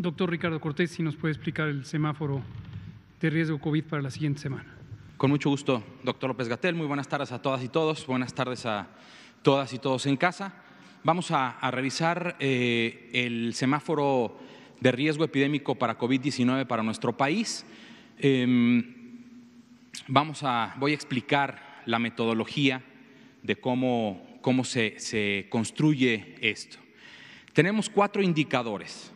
Doctor Ricardo Cortés, si nos puede explicar el semáforo de riesgo COVID para la siguiente semana. Con mucho gusto, doctor López Gatel. Muy buenas tardes a todas y todos. Buenas tardes a todas y todos en casa. Vamos a, revisar eh, el semáforo de riesgo epidémico para COVID-19 para nuestro país. Em, vamos a, voy a explicar la metodología de cómo, cómo se, se construye esto. Tenemos cuatro indicadores.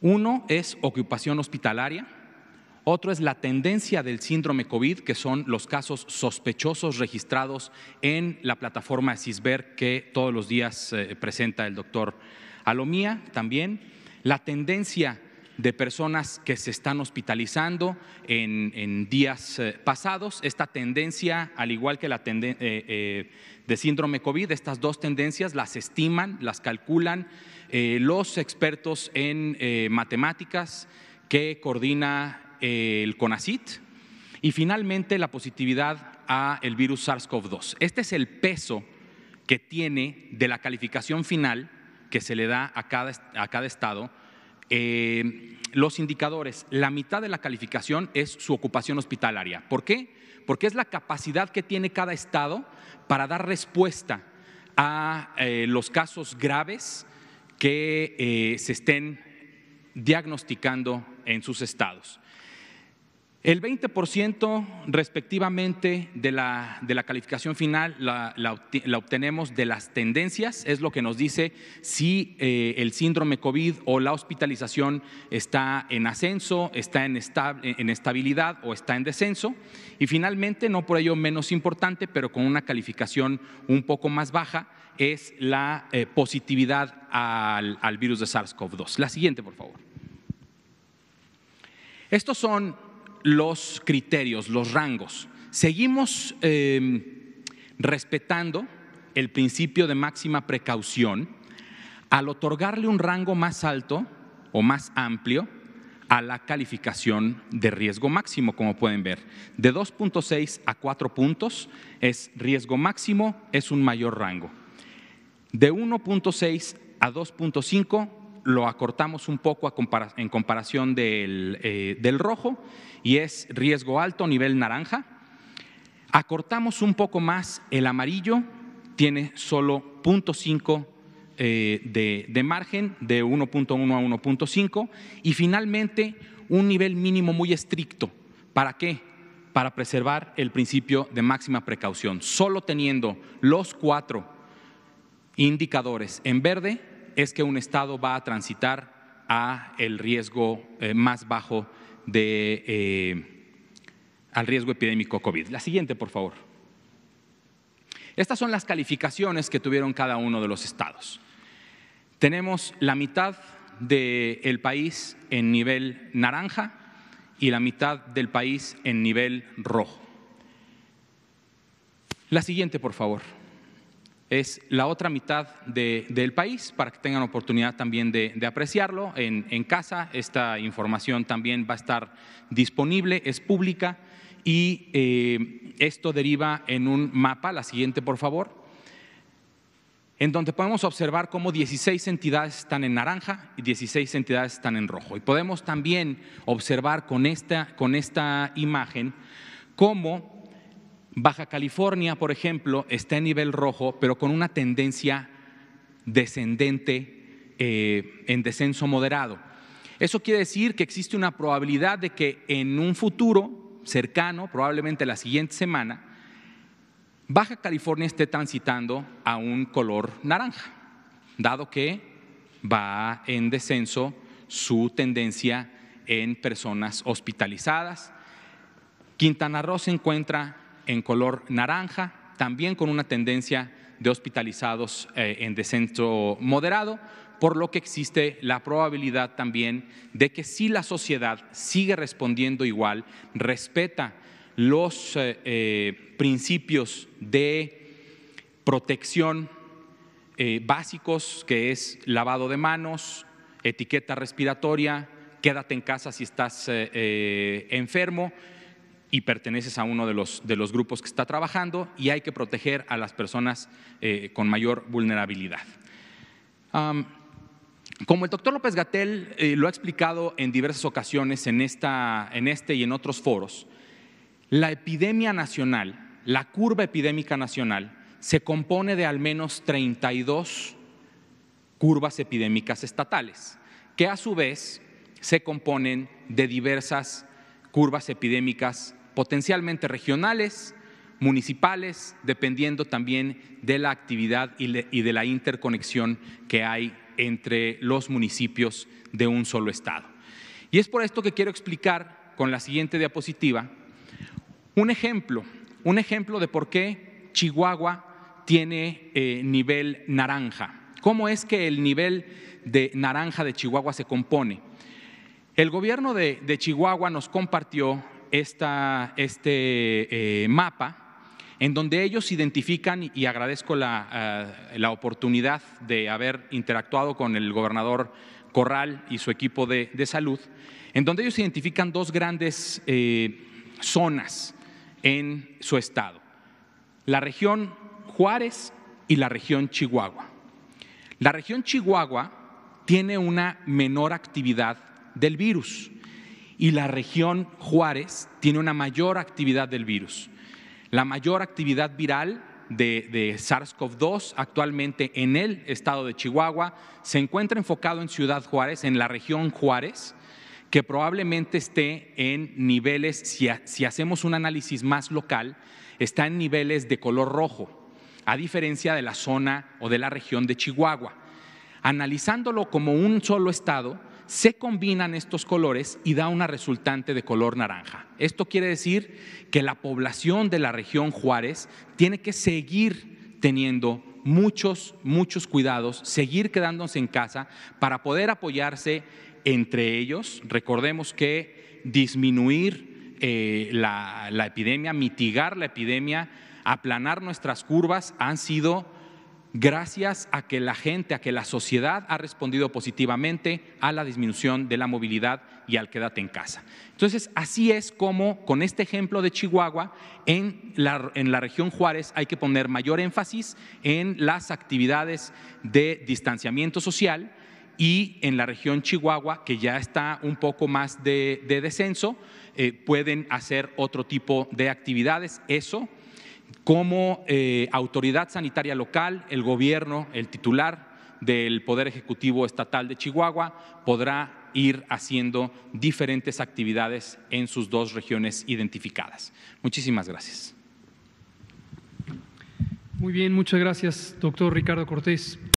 Uno es ocupación hospitalaria, otro es la tendencia del síndrome COVID, que son los casos sospechosos registrados en la plataforma CISBER que todos los días eh, presenta el doctor Alomía también. La tendencia de personas que se están hospitalizando en, en días eh, pasados. Esta tendencia, al igual que la tendencia eh, de síndrome COVID, estas dos tendencias las estiman, las calculan eh, los expertos en eh, matemáticas que coordina eh, el CONACIT y finalmente la positividad a el virus SARS-CoV-2. Este es el peso que tiene de la calificación final que se le da a cada, estado los indicadores. La mitad de la calificación es su ocupación hospitalaria. ¿Por qué? Porque es la capacidad que tiene cada estado para dar respuesta a los casos graves que eh, se estén diagnosticando en sus estados. El 20% respectivamente de la, de la, calificación final la, obtenemos de las tendencias, es lo que nos dice si eh, el síndrome COVID o la hospitalización está en ascenso, está en, en estabilidad o está en descenso. Y finalmente, no por ello menos importante, pero con una calificación un poco más baja, es la eh, positividad al, al virus de SARS-CoV-2. La siguiente, por favor. Estos son los criterios, los rangos. Seguimos em, respetando el principio de máxima precaución al otorgarle un rango más alto o más amplio a la calificación de riesgo máximo, como pueden ver. De 2.6 a 4 puntos es riesgo máximo, es un mayor rango. De 1.6 a 2.5 lo acortamos un poco en comparación eh, del, rojo y es riesgo alto, nivel naranja. Acortamos un poco más el amarillo, tiene solo 0.5 eh, de, de margen, de 1.1 a 1.5, y finalmente un nivel mínimo muy estricto. ¿Para qué? Para preservar el principio de máxima precaución. Solo teniendo los cuatro indicadores en verde es que un Estado va a transitar a el riesgo eh, más bajo de, eh, al riesgo epidémico COVID. La siguiente, por favor. Estas son las calificaciones que tuvieron cada uno de los estados. Tenemos la mitad del el país en nivel naranja y la mitad del país en nivel rojo. La siguiente, por favor es la otra mitad de, del país para que tengan oportunidad también de, apreciarlo en, casa. Esta información también va a estar disponible, es pública y eh, esto deriva en un mapa, la siguiente por favor, en donde podemos observar cómo 16 entidades están en naranja y 16 entidades están en rojo. Y podemos también observar con esta, con esta imagen cómo Baja California, por ejemplo, está en nivel rojo, pero con una tendencia descendente eh, en descenso moderado. Eso quiere decir que existe una probabilidad de que en un futuro cercano, probablemente la siguiente semana, Baja California esté transitando a un color naranja, dado que va en descenso su tendencia en personas hospitalizadas. Quintana Roo se encuentra en color naranja, también con una tendencia de hospitalizados eh, en descenso moderado, por lo que existe la probabilidad también de que si la sociedad sigue respondiendo igual, respeta los eh, eh, principios de protección básicos, que es lavado de manos, etiqueta respiratoria, quédate en casa si estás enfermo, y perteneces a uno de los, de los grupos que está trabajando y hay que proteger a las personas eh, con mayor vulnerabilidad. como el doctor López Gatel eh, lo ha explicado en diversas ocasiones en, esta, en este y en otros foros, la epidemia nacional, la curva epidémica nacional, se compone de al menos 32 curvas epidémicas estatales, que a su vez se componen de diversas curvas epidémicas potencialmente regionales, municipales, dependiendo también de la actividad y de la interconexión que hay entre los municipios de un solo estado. Y es por esto que quiero explicar con la siguiente diapositiva un ejemplo, un ejemplo de por qué Chihuahua tiene eh, nivel naranja. ¿Cómo es que el nivel de naranja de Chihuahua se compone? El gobierno de Chihuahua nos compartió este eh, mapa en donde ellos identifican, y agradezco eh, la, oportunidad de haber interactuado con el gobernador Corral y su equipo de, salud, en donde ellos identifican dos grandes eh, zonas en su estado, la región Juárez y la región Chihuahua. La región Chihuahua tiene una menor actividad del virus y la región Juárez tiene una mayor actividad del virus. La mayor actividad viral de, SARS-CoV-2 actualmente en el estado de Chihuahua se encuentra enfocado en Ciudad Juárez, en la región Juárez, que probablemente esté en niveles, si hacemos un análisis más local, está en niveles de color rojo, a diferencia de la zona o de la región de Chihuahua. Analizándolo como un solo estado, se combinan estos colores y da una resultante de color naranja. Esto quiere decir que la población de la región Juárez tiene que seguir teniendo muchos, muchos cuidados, seguir quedándose en casa para poder apoyarse entre ellos. Recordemos que disminuir eh, la, la epidemia, mitigar la epidemia, aplanar nuestras curvas han sido gracias a que la gente, a que la sociedad ha respondido positivamente a la disminución de la movilidad y al quédate en casa. Entonces, así es como con este ejemplo de Chihuahua, en la, región Juárez hay que poner mayor énfasis en las actividades de distanciamiento social y en la región Chihuahua, que ya está un poco más de, descenso, eh, pueden hacer otro tipo de actividades. Eso como eh, autoridad sanitaria local, el gobierno, el titular del Poder Ejecutivo Estatal de Chihuahua podrá ir haciendo diferentes actividades en sus dos regiones identificadas. Muchísimas gracias. Muy bien, muchas gracias, doctor Ricardo Cortés.